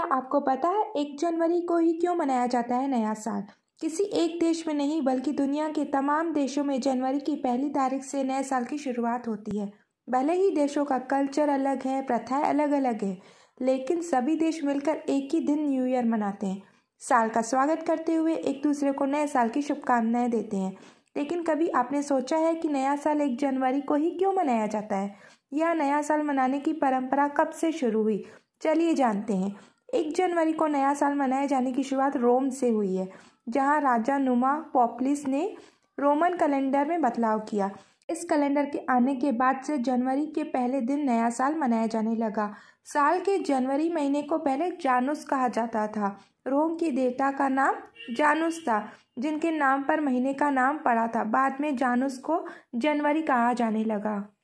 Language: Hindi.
क्या आपको पता है एक जनवरी को ही क्यों मनाया जाता है नया साल किसी एक देश में नहीं बल्कि दुनिया के तमाम देशों में जनवरी की पहली तारीख से नए साल की शुरुआत होती है भले ही देशों का कल्चर अलग है प्रथाएं अलग अलग है लेकिन सभी देश मिलकर एक ही दिन न्यू ईयर मनाते हैं साल का स्वागत करते हुए एक दूसरे को नए साल की शुभकामनाएं देते हैं लेकिन कभी आपने सोचा है कि नया साल एक जनवरी को ही क्यों मनाया जाता है या नया साल मनाने की परंपरा कब से शुरू हुई चलिए जानते हैं एक जनवरी को नया साल मनाए जाने की शुरुआत रोम से हुई है जहां राजा नुमा पॉपलिस ने रोमन कैलेंडर में बदलाव किया इस कैलेंडर के आने के बाद से जनवरी के पहले दिन नया साल मनाया जाने लगा साल के जनवरी महीने को पहले जानूस कहा जाता था रोम की देवता का नाम जानूस था जिनके नाम पर महीने का नाम पड़ा था बाद में जानूस को जनवरी कहा जाने लगा